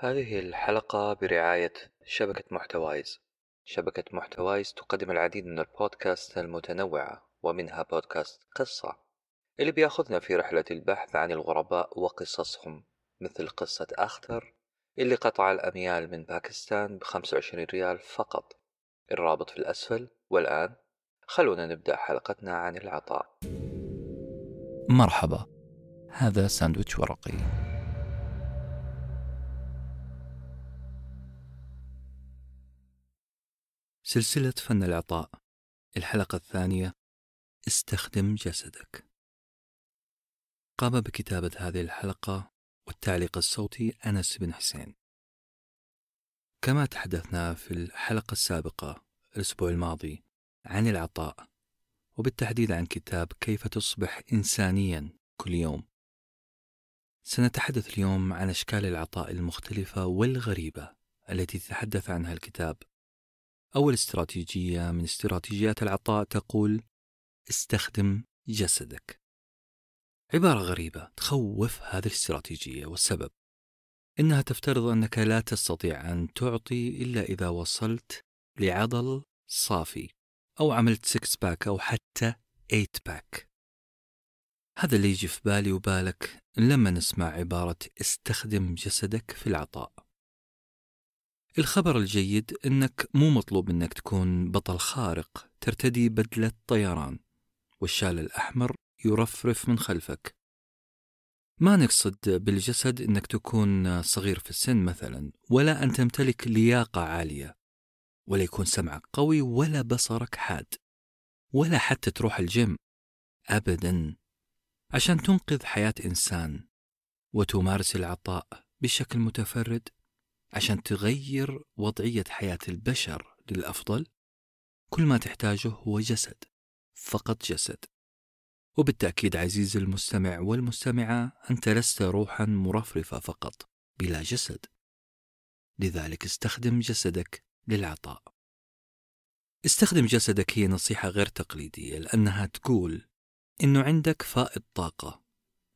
هذه الحلقة برعاية شبكة محتوايز شبكة محتوايز تقدم العديد من البودكاست المتنوعة ومنها بودكاست قصة اللي بياخذنا في رحلة البحث عن الغرباء وقصصهم مثل قصة أختر اللي قطع الأميال من باكستان ب 25 ريال فقط الرابط في الأسفل والآن خلونا نبدأ حلقتنا عن العطاء مرحبا هذا ساندويتش ورقي سلسلة فن العطاء الحلقة الثانية استخدم جسدك قام بكتابة هذه الحلقة والتعليق الصوتي أنس بن حسين كما تحدثنا في الحلقة السابقة الأسبوع الماضي عن العطاء وبالتحديد عن كتاب كيف تصبح إنسانيا كل يوم سنتحدث اليوم عن أشكال العطاء المختلفة والغريبة التي تتحدث عنها الكتاب أول استراتيجية من استراتيجيات العطاء تقول استخدم جسدك عبارة غريبة تخوف هذه الاستراتيجية والسبب إنها تفترض أنك لا تستطيع أن تعطي إلا إذا وصلت لعضل صافي أو عملت 6 باك أو حتى ايت باك هذا اللي يجي في بالي وبالك لما نسمع عبارة استخدم جسدك في العطاء الخبر الجيد أنك مو مطلوب أنك تكون بطل خارق ترتدي بدلة طيران والشال الأحمر يرفرف من خلفك ما نقصد بالجسد أنك تكون صغير في السن مثلا ولا أن تمتلك لياقة عالية ولا يكون سمعك قوي ولا بصرك حاد ولا حتى تروح الجيم أبدا عشان تنقذ حياة إنسان وتمارس العطاء بشكل متفرد عشان تغير وضعية حياة البشر للأفضل كل ما تحتاجه هو جسد فقط جسد وبالتأكيد عزيزي المستمع والمستمعة أنت لست روحا مرفرفة فقط بلا جسد لذلك استخدم جسدك للعطاء استخدم جسدك هي نصيحة غير تقليدية لأنها تقول إنه عندك فائض طاقة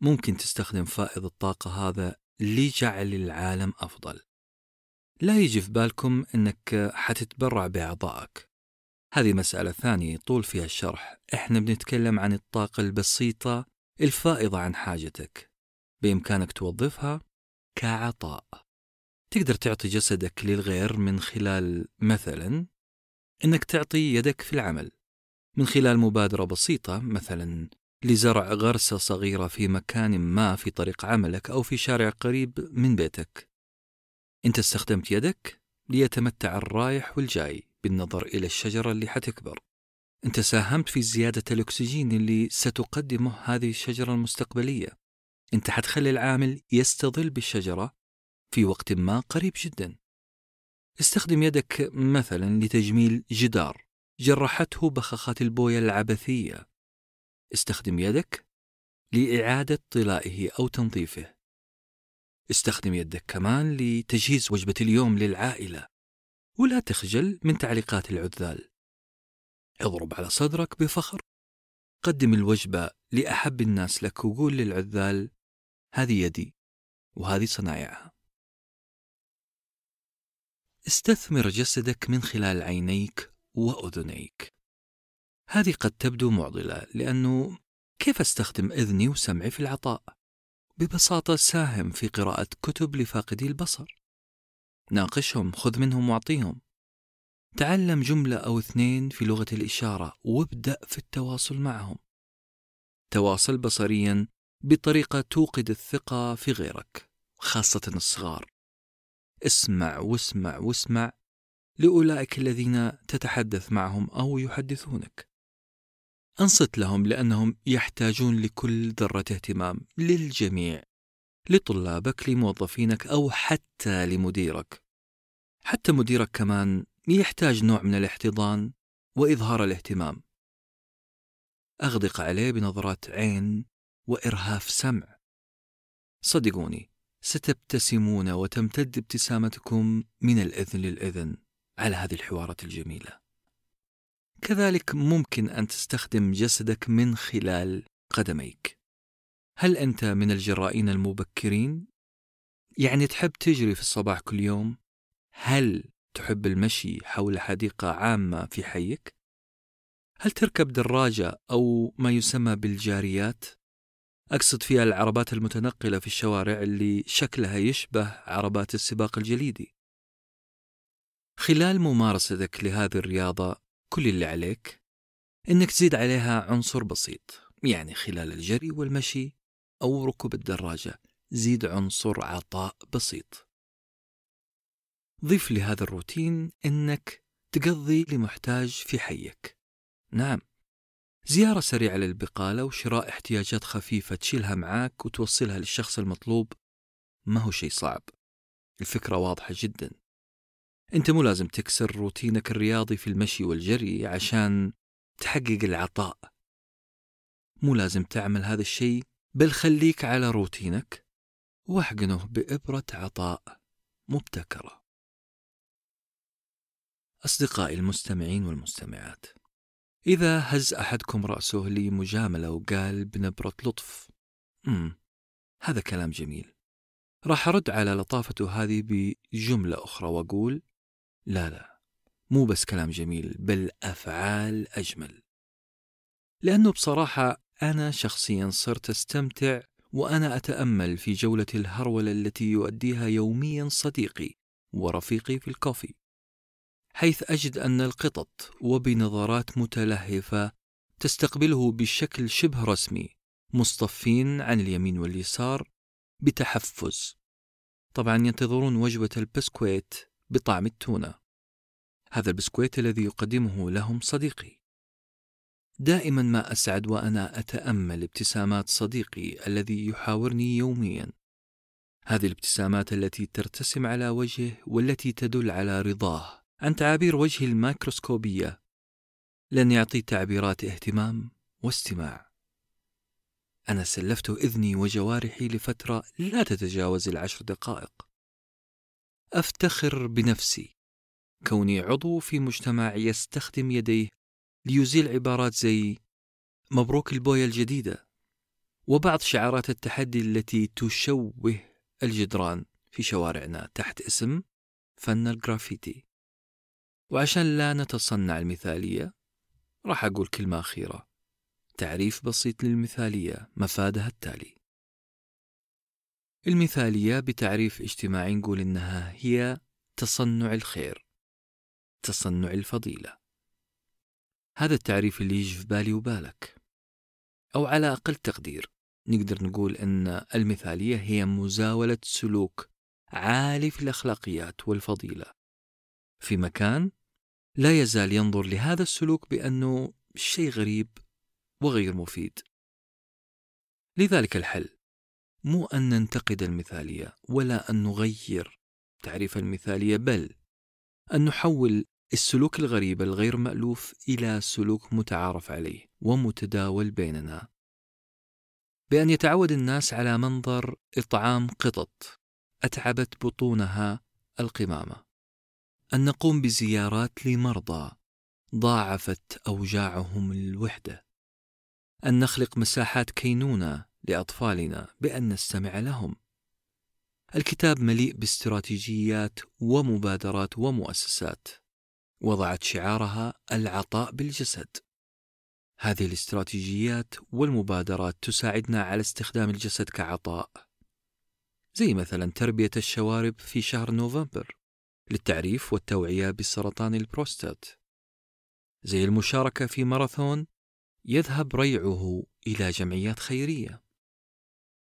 ممكن تستخدم فائض الطاقة هذا لجعل العالم أفضل لا يجي في بالكم أنك حتتبرع بأعضائك هذه مسألة ثانية يطول فيها الشرح إحنا بنتكلم عن الطاقة البسيطة الفائضة عن حاجتك بإمكانك توظفها كعطاء تقدر تعطي جسدك للغير من خلال مثلا أنك تعطي يدك في العمل من خلال مبادرة بسيطة مثلا لزرع غرسة صغيرة في مكان ما في طريق عملك أو في شارع قريب من بيتك أنت استخدمت يدك ليتمتع الرايح والجاي بالنظر إلى الشجرة اللي حتكبر أنت ساهمت في زيادة الأكسجين اللي ستقدمه هذه الشجرة المستقبلية أنت حتخلي العامل يستظل بالشجرة في وقت ما قريب جدا استخدم يدك مثلا لتجميل جدار جرحته بخاخات البوية العبثية استخدم يدك لإعادة طلائه أو تنظيفه استخدم يدك كمان لتجهيز وجبة اليوم للعائلة ولا تخجل من تعليقات العذال اضرب على صدرك بفخر قدم الوجبة لأحب الناس لك وقول للعذال هذه يدي وهذه صنايعها استثمر جسدك من خلال عينيك وأذنيك هذه قد تبدو معضلة لأنه كيف أستخدم إذني وسمعي في العطاء؟ ببساطة ساهم في قراءة كتب لفاقدي البصر ناقشهم خذ منهم واعطيهم تعلم جملة أو اثنين في لغة الإشارة وابدأ في التواصل معهم تواصل بصريا بطريقة توقد الثقة في غيرك خاصة الصغار اسمع واسمع واسمع لأولئك الذين تتحدث معهم أو يحدثونك أنصت لهم لأنهم يحتاجون لكل ذرة اهتمام للجميع لطلابك لموظفينك أو حتى لمديرك حتى مديرك كمان يحتاج نوع من الاحتضان وإظهار الاهتمام أغدق عليه بنظرات عين وإرهاف سمع صدقوني ستبتسمون وتمتد ابتسامتكم من الإذن للإذن على هذه الحوارات الجميلة كذلك ممكن أن تستخدم جسدك من خلال قدميك هل أنت من الجرائين المبكرين؟ يعني تحب تجري في الصباح كل يوم؟ هل تحب المشي حول حديقة عامة في حيك؟ هل تركب دراجة أو ما يسمى بالجاريات؟ أقصد فيها العربات المتنقلة في الشوارع اللي شكلها يشبه عربات السباق الجليدي. خلال ممارستك لهذه الرياضة كل اللي عليك إنك تزيد عليها عنصر بسيط يعني خلال الجري والمشي أو ركوب الدراجة زيد عنصر عطاء بسيط ضيف لهذا الروتين إنك تقضي لمحتاج في حيك نعم زيارة سريعة للبقالة وشراء احتياجات خفيفة تشيلها معاك وتوصلها للشخص المطلوب ما هو شيء صعب الفكرة واضحة جدا أنت مو لازم تكسر روتينك الرياضي في المشي والجري عشان تحقق العطاء مو لازم تعمل هذا الشيء بل خليك على روتينك واحقنه بإبرة عطاء مبتكرة أصدقائي المستمعين والمستمعات إذا هز أحدكم رأسه لمجاملة وقال بنبرة لطف مم. هذا كلام جميل راح أرد على لطافته هذه بجملة أخرى وأقول لا لا مو بس كلام جميل بل أفعال أجمل لأنه بصراحة أنا شخصيا صرت أستمتع وأنا أتأمل في جولة الهرولة التي يؤديها يوميا صديقي ورفيقي في الكوفي حيث أجد أن القطط وبنظرات متلهفة تستقبله بشكل شبه رسمي مصطفين عن اليمين واليسار بتحفز طبعا ينتظرون وجبة البسكويت بطعم التونة هذا البسكويت الذي يقدمه لهم صديقي دائما ما أسعد وأنا أتأمل ابتسامات صديقي الذي يحاورني يوميا هذه الابتسامات التي ترتسم على وجهه والتي تدل على رضاه عن تعابير وجهه الميكروسكوبية لن يعطي تعبيرات اهتمام واستماع أنا سلفت إذني وجوارحي لفترة لا تتجاوز العشر دقائق أفتخر بنفسي كوني عضو في مجتمع يستخدم يديه ليزيل عبارات زي مبروك البوية الجديدة وبعض شعارات التحدي التي تشوه الجدران في شوارعنا تحت اسم فن الجرافيتي وعشان لا نتصنع المثالية راح أقول كلمة أخيرة تعريف بسيط للمثالية مفادها التالي المثالية بتعريف اجتماعي نقول إنها هي تصنع الخير تصنع الفضيلة هذا التعريف اللي يجي في بالي وبالك أو على أقل تقدير نقدر نقول أن المثالية هي مزاولة سلوك عالي في الأخلاقيات والفضيلة في مكان لا يزال ينظر لهذا السلوك بأنه شيء غريب وغير مفيد لذلك الحل مو أن ننتقد المثالية ولا أن نغير تعريف المثالية بل أن نحول السلوك الغريب الغير مألوف إلى سلوك متعارف عليه ومتداول بيننا بأن يتعود الناس على منظر إطعام قطط أتعبت بطونها القمامة أن نقوم بزيارات لمرضى ضاعفت أوجاعهم الوحدة أن نخلق مساحات كينونة لاطفالنا بان نستمع لهم الكتاب مليء باستراتيجيات ومبادرات ومؤسسات وضعت شعارها العطاء بالجسد هذه الاستراتيجيات والمبادرات تساعدنا على استخدام الجسد كعطاء زي مثلا تربيه الشوارب في شهر نوفمبر للتعريف والتوعيه بسرطان البروستات زي المشاركه في ماراثون يذهب ريعه الى جمعيات خيريه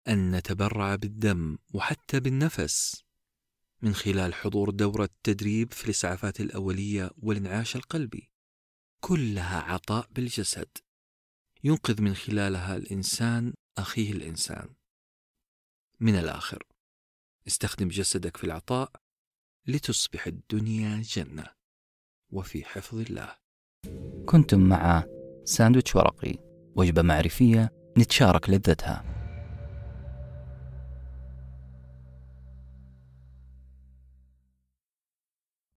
أن نتبرع بالدم وحتى بالنفس من خلال حضور دورة تدريب في الإسعافات الأولية والإنعاش القلبي كلها عطاء بالجسد ينقذ من خلالها الإنسان أخيه الإنسان من الآخر استخدم جسدك في العطاء لتصبح الدنيا جنة وفي حفظ الله كنتم مع ساندويتش ورقي وجبة معرفية نتشارك لذتها